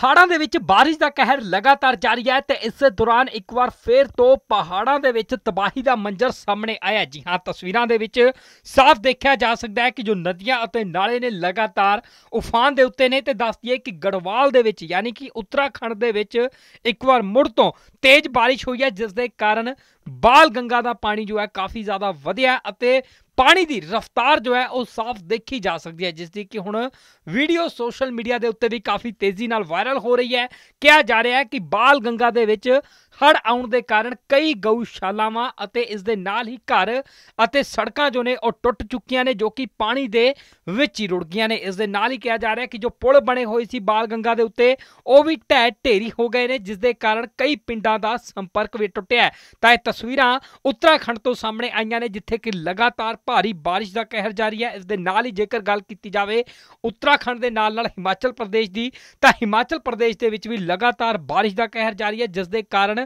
ਪਹਾੜਾਂ ਦੇ ਵਿੱਚ بارش ਦਾ ਕਹਿਰ ਲਗਾਤਾਰ ਜਾਰੀ ਹੈ ਤੇ ਇਸੇ ਦੌਰਾਨ ਇੱਕ ਵਾਰ ਫੇਰ ਤੋਂ ਪਹਾੜਾਂ ਦੇ ਵਿੱਚ ਤਬਾਹੀ ਦਾ ਮੰਜ਼ਰ ਸਾਹਮਣੇ ਆਇਆ ਜੀ ਹਾਂ ਤਸਵੀਰਾਂ ਦੇ ਵਿੱਚ ਸਾਫ਼ ਦੇਖਿਆ ਜਾ ਸਕਦਾ ਹੈ ਕਿ ਜੋ ਨਦੀਆਂ ਅਤੇ ਨਾਲੇ ਨੇ ਲਗਾਤਾਰ ਉਫਾਨ ਦੇ ਉੱਤੇ ਨੇ ਤੇ ਦੱਸ ਦਈਏ ਕਿ ਗੜਵਾਲ ਦੇ ਵਿੱਚ ਯਾਨੀ ਕਿ ਉੱਤਰਾਖੰਡ ਦੇ ਵਿੱਚ ਇੱਕ ਵਾਰ ਮੁੜ ਤੋਂ ਤੇਜ਼ بارش ਹੋਈ ਹੈ ਜਿਸ ਦੇ ਕਾਰਨ ਬਾਲ ਗੰਗਾ ਦਾ ਪਾਣੀ ਜੋ ਹੈ ਕਾਫੀ ਜ਼ਿਆਦਾ ਵਧਿਆ ਅਤੇ ਪਾਣੀ ਦੀ ਰਫ਼ਤਾਰ ਜੋ ਹੈ ਉਹ ਸਾਫ਼ ਦੇਖੀ ਜਾ ਸਕਦੀ ਹੈ ਜਿਸ ਦੀ ਕਿ ਹੁਣ ਵੀਡੀਓ ਸੋਸ਼ਲ ਮੀਡੀਆ ਦੇ ਉੱਤੇ ਵੀ ਕਾਫੀ ਤੇਜ਼ੀ ਨਾਲ ਵਾਇਰਲ ਹੋ ਰਹੀ ਹੈ ਕਿਹਾ ਜਾ ਰਿਹਾ ਹੈ ਕਿ ਬਾਲ ਗੰਗਾ ਦੇ ਵਿੱਚ ਹੜ ਆਉਣ ਦੇ ਕਾਰਨ ਕਈ ਗਊਸ਼ਾਲਾਵਾਂ ਅਤੇ ਇਸ ਦੇ ਨਾਲ ਹੀ ਘਰ ਅਤੇ ਸੜਕਾਂ ਜੋ ਨੇ ਉਹ ਟੁੱਟ ਚੁੱਕੀਆਂ ਨੇ ਜੋ ਕਿ ਪਾਣੀ ਦੇ ਵਿੱਚ ਹੀ ਰੁੜ ਗਈਆਂ ਨੇ ਇਸ ਦੇ ਨਾਲ ਹੀ ਕਿਹਾ ਜਾ ਰਿਹਾ ਕਿ ਜੋ ਪੁਲ ਬਣੇ ਹੋਏ ਸੀ ਬਾਲ ਗੰਗਾ ਦੇ ਉੱਤੇ ਉਹ ਵੀ ਢਹਿ ਢੇਰੀ ਹੋ ਗਏ ਨੇ ਜਿਸ ਦੇ ਕਾਰਨ ਕਈ ਪਿੰਡਾਂ ਦਾ ਸੰਪਰਕ ਵੀ ਟੁੱਟਿਆ ਤਾਂ ਇਹ ਤਸਵੀਰਾਂ ਉੱਤਰਾਖੰਡ ਤੋਂ ਸਾਹਮਣੇ ਆਈਆਂ ਨੇ ਜਿੱਥੇ ਕਿ ਲਗਾਤਾਰ ਭਾਰੀ بارش ਦਾ ਕਹਿਰ ਜਾਰੀ ਹੈ ਇਸ ਦੇ ਨਾਲ ਹੀ ਜੇਕਰ ਗੱਲ ਕੀਤੀ ਜਾਵੇ ਉੱਤਰਾਖੰਡ ਦੇ ਨਾਲ ਨਾਲ ਹਿਮਾਚਲ ਪ੍ਰਦੇਸ਼ ਦੀ ਤਾਂ ਹਿਮਾਚਲ ਪ੍ਰਦੇਸ਼ ਦੇ ਵਿੱਚ ਵੀ ਲਗਾਤਾਰ بارش ਦਾ ਕਹਿਰ ਜਾਰੀ ਹੈ ਜਿਸ ਦੇ ਕਾਰਨ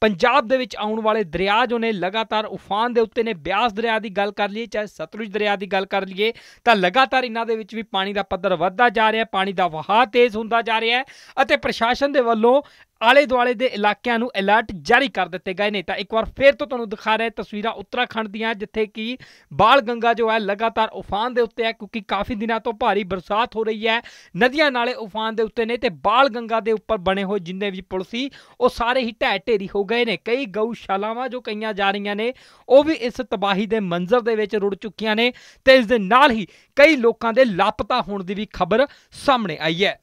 ਪੰਜਾਬ ਦੇ ਵਿੱਚ ਆਉਣ ਵਾਲੇ ਦਰਿਆ ਜੋ ਨੇ ਲਗਾਤਾਰ ਉਫਾਨ ਦੇ ਉੱਤੇ ਨੇ ਬਿਆਸ ਦਰਿਆ ਦੀ ਗੱਲ ਕਰ ਲਈਏ ਚਾਹੇ ਸਤਲੁਜ ਦਰਿਆ ਦੀ ਗੱਲ ਕਰ ਲਈਏ ਤਾਂ ਲਗਾਤਾਰ ਇਹਨਾਂ ਦੇ ਵਿੱਚ ਵੀ ਪਾਣੀ ਦਾ ਪੱਧਰ ਵੱਧਦਾ ਜਾ ਰਿਹਾ ਹੈ ਪਾਣੀ ਦਾ ਵਹਾਅ ਤੇਜ਼ ਹੁੰਦਾ ਜਾ ਰਿਹਾ ਹੈ ਅਤੇ ਪ੍ਰਸ਼ਾਸਨ ਦੇ ਵੱਲੋਂ ਆਲੇ ਦੁਆਲੇ ਦੇ ਇਲਾਕਿਆਂ ਨੂੰ ਅਲਰਟ ਜਾਰੀ ਕਰ ਦਿੱਤੇ ਗਏ ਨੇ ਤਾਂ ਇੱਕ ਵਾਰ ਫੇਰ ਤੋਂ ਤੁਹਾਨੂੰ ਦਿਖਾ ਰਹੇ ਤਸਵੀਰਾਂ ਉੱਤਰਾਖੰਡ ਦੀਆਂ ਜਿੱਥੇ ਕਿ ਬਾਲ ਗੰਗਾ ਜੋ ਹੈ ਲਗਾਤਾਰ ਉਫਾਨ ਦੇ ਉੱਤੇ ਹੈ ਕਿਉਂਕਿ ਕਾਫੀ ਦਿਨਾਂ ਤੋਂ ਭਾਰੀ ਬਰਸਾਤ ਹੋ ਰਹੀ ਹੈ ਨਦੀਆਂ ਨਾਲੇ ਉਫਾਨ ਦੇ ਉੱਤੇ ਨੇ ਤੇ ਬਾਲ ਗੰਗਾ ਦੇ ਉੱਪਰ ਬਣੇ ਹੋਏ ਜਿੰਨੇ ਵੀ ਪੁਲ ਸੀ ਉਹ ਸਾਰੇ ਹੀ ਢਹਿ ਢੇਰੀ ਹੋ ਗਏ ਗਏ ਨੇ ਕਈ ਗਊਸ਼ਾਲਾਵਾਂ ਜੋ ਕਈਆਂ ਜਾ ਰਹੀਆਂ ਨੇ ਉਹ ਵੀ ਇਸ ਤਬਾਹੀ ਦੇ ਮੰਜ਼ਰ ਦੇ ਵਿੱਚ ਰੁੜ ਚੁੱਕੀਆਂ ਨੇ ਤੇ ਇਸ ਦੇ ਨਾਲ ਹੀ ਕਈ ਲੋਕਾਂ ਦੇ ਲਾਪਤਾ ਹੋਣ ਦੀ ਵੀ ਖਬਰ ਸਾਹਮਣੇ ਆਈ ਹੈ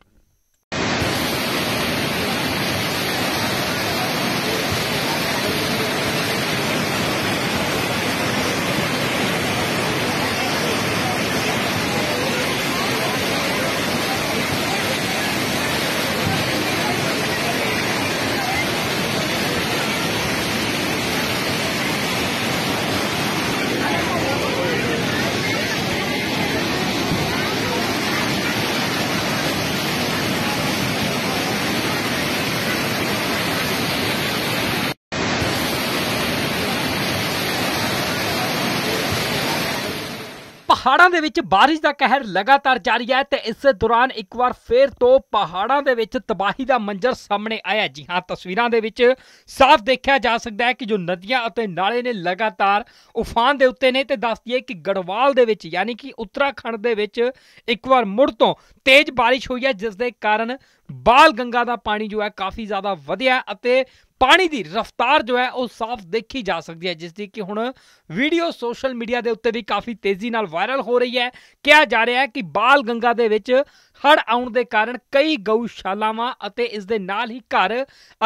ਪਹਾੜਾਂ ਦੇ ਵਿੱਚ بارش ਦਾ ਕਹਿਰ ਲਗਾਤਾਰ ਜਾਰੀ ਹੈ ਤੇ ਇਸੇ ਦੌਰਾਨ ਇੱਕ ਵਾਰ ਫੇਰ ਤੋਂ ਪਹਾੜਾਂ ਦੇ ਵਿੱਚ ਤਬਾਹੀ ਦਾ ਮੰਜ਼ਰ ਸਾਹਮਣੇ ਆਇਆ ਜੀ ਹਾਂ ਤਸਵੀਰਾਂ ਦੇ ਵਿੱਚ ਸਾਫ਼ ਦੇਖਿਆ ਜਾ ਸਕਦਾ ਹੈ ਕਿ ਜੋ ਨਦੀਆਂ ਅਤੇ ਨਾਲੇ ਨੇ ਲਗਾਤਾਰ ਉਫਾਨ ਦੇ ਉੱਤੇ ਨੇ ਤੇ ਦੱਸਦੀ ਹੈ ਕਿ ਗੜਵਾਲ ਦੇ ਵਿੱਚ ਯਾਨੀ ਕਿ ਉੱਤਰਾਖੰਡ ਦੇ ਵਿੱਚ ਇੱਕ ਵਾਰ ਮੁੜ ਤੋਂ ਤੇਜ਼ بارش ਹੋਈ ਹੈ ਜਿਸ ਦੇ ਕਾਰਨ ਬਾਲ ਗੰਗਾ ਦਾ ਪਾਣੀ ਜੋ ਹੈ ਕਾਫੀ ਜ਼ਿਆਦਾ ਵਧਿਆ ਅਤੇ ਪਾਣੀ ਦੀ ਰਫ਼ਤਾਰ ਜੋ ਹੈ ਉਹ ਸਾਫ਼ ਦੇਖੀ ਜਾ ਸਕਦੀ ਹੈ ਜਿਸ ਦੀ ਕਿ ਹੁਣ ਵੀਡੀਓ ਸੋਸ਼ਲ ਮੀਡੀਆ ਦੇ ਉੱਤੇ ਵੀ ਕਾਫੀ ਤੇਜ਼ੀ ਨਾਲ ਵਾਇਰਲ ਹੋ ਰਹੀ ਹੈ ਕਿਹਾ ਜਾ ਰਿਹਾ ਹੈ ਕਿ ਬਾਲ ਗੰਗਾ ਦੇ ਵਿੱਚ ਹੜ੍ਹ ਆਉਣ ਦੇ ਕਾਰਨ ਕਈ ਗਊਸ਼ਾਲਾਵਾਂ ਅਤੇ ਇਸ ਦੇ ਨਾਲ ਹੀ ਘਰ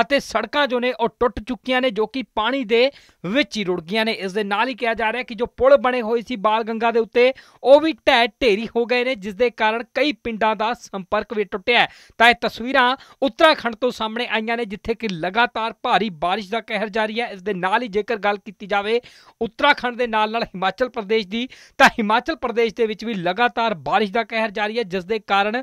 ਅਤੇ ਸੜਕਾਂ ਜੋ ਨੇ ਉਹ ਟੁੱਟ ਚੁੱਕੀਆਂ ਨੇ ਜੋ ਕਿ ਪਾਣੀ ਦੇ ਵਿੱਚ ਹੀ ਰੁੜ ਗਈਆਂ ਨੇ ਇਸ ਦੇ ਨਾਲ ਹੀ ਕਿਹਾ ਜਾ ਰਿਹਾ ਕਿ ਜੋ ਪੁਲ ਬਣੇ ਹੋਏ ਸੀ ਬਾਲ ਗੰਗਾ ਦੇ ਉੱਤੇ ਉਹ ਵੀ ਢਹਿ ਢੇਰੀ ਹੋ ਗਏ ਨੇ ਜਿਸ ਦੇ ਕਾਰਨ ਕਈ ਪਿੰਡਾਂ ਦਾ ਸੰਪਰਕ ਵੀ ਟੁੱਟਿਆ ਤਾਂ ਇਹ ਤਸਵੀਰਾਂ ਉੱਤਰਾਖੰਡ ਤੋਂ ਸਾਹਮਣੇ ਆਈਆਂ ਨੇ ਜਿੱਥੇ ਕਿ ਲਗਾਤਾਰ ਭਾਰੀ ਬਾਰਿਸ਼ ਦਾ ਕਹਿਰ ਜਾਰੀ ਹੈ ਇਸ ਦੇ ਨਾਲ ਹੀ ਜੇਕਰ ਗੱਲ ਕੀਤੀ ਜਾਵੇ ਉੱਤਰਾਖੰਡ ਦੇ ਨਾਲ ਨਾਲ ਹਿਮਾਚਲ ਪ੍ਰਦੇਸ਼ ਦੀ ਤਾਂ ਹਿਮਾਚਲ ਪ੍ਰਦੇਸ਼ ਦੇ ਵਿੱਚ ਵੀ ਲਗਾਤਾਰ ਬਾਰਿਸ਼ ਦਾ ਕਹਿਰ ਜਾਰੀ ਹੈ ਜਿਸ ਦੇ ਕਾਰਨ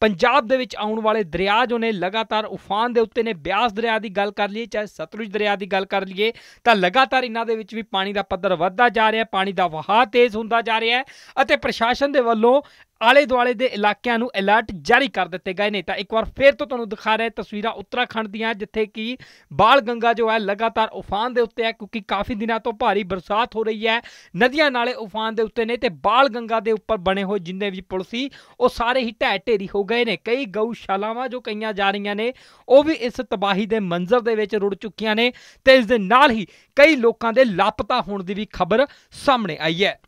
ਪੰਜਾਬ ਦੇ ਵਿੱਚ ਆਉਣ ਵਾਲੇ ਦਰਿਆ ਜੋ ਨੇ ਲਗਾਤਾਰ ਉਫਾਨ ਦੇ ਉੱਤੇ ਨੇ ਬਿਆਸ ਦਰਿਆ ਦੀ ਗੱਲ ਕਰ ਲਈਏ ਚਾਹੇ ਸਤਲੁਜ ਦਰਿਆ ਦੀ ਗੱਲ ਕਰ ਲਈਏ ਤਾਂ ਲਗਾਤਾਰ ਇਹਨਾਂ ਦੇ ਵਿੱਚ ਵੀ ਪਾਣੀ ਦਾ ਪੱਧਰ ਵੱਧਦਾ ਜਾ ਰਿਹਾ ਪਾਣੀ ਦਾ ਵਹਾਅ ਤੇਜ਼ ਹੁੰਦਾ ਜਾ ਰਿਹਾ ਹੈ ਅਤੇ ਪ੍ਰਸ਼ਾਸਨ ਦੇ ਵੱਲੋਂ ਆਲੇ ਦੁਆਲੇ ਦੇ ਇਲਾਕਿਆਂ ਨੂੰ ਅਲਰਟ ਜਾਰੀ ਕਰ ਦਿੱਤੇ ਗਏ ਨੇ ਤਾਂ ਇੱਕ ਵਾਰ ਫੇਰ ਤੋਂ ਤੁਹਾਨੂੰ ਦਿਖਾ ਰਹੇ ਤਸਵੀਰਾਂ ਉੱਤਰਾਖੰਡ ਦੀਆਂ ਜਿੱਥੇ ਕਿ ਬਾਲ ਗੰਗਾ ਜੋ ਹੈ ਲਗਾਤਾਰ ਉਫਾਨ ਦੇ ਉੱਤੇ ਹੈ ਕਿਉਂਕਿ ਕਾਫੀ ਦਿਨਾਂ ਤੋਂ ਭਾਰੀ ਬਰਸਾਤ ਹੋ ਰਹੀ ਹੈ ਨਦੀਆਂ ਨਾਲੇ ਉਫਾਨ ਦੇ ਉੱਤੇ ਨੇ ਤੇ ਬਾਲ ਗੰਗਾ ਦੇ ਉੱਪਰ ਬਣੇ ਹੋਏ ਜਿੰਨੇ ਵੀ ਪੁਲ ਸੀ ਉਹ ਸਾਰੇ ਹੀ ਢਹਿ ਢੇਰੀ ਹੋ ਗਏ ਨੇ ਕਈ ਗਊਸ਼ਾਲਾਵਾਂ ਜੋ ਕਈਆਂ ਜਾ ਰਹੀਆਂ ਨੇ ਉਹ ਵੀ ਇਸ ਤਬਾਹੀ ਦੇ ਮੰਜ਼ਰ ਦੇ ਵਿੱਚ ਰੁੜ ਚੁੱਕੀਆਂ ਨੇ ਤੇ ਇਸ ਦੇ ਨਾਲ ਹੀ ਕਈ ਲੋਕਾਂ ਦੇ ਲਾਪਤਾ ਹੋਣ ਦੀ ਵੀ ਖਬਰ ਸਾਹਮਣੇ ਆਈ ਹੈ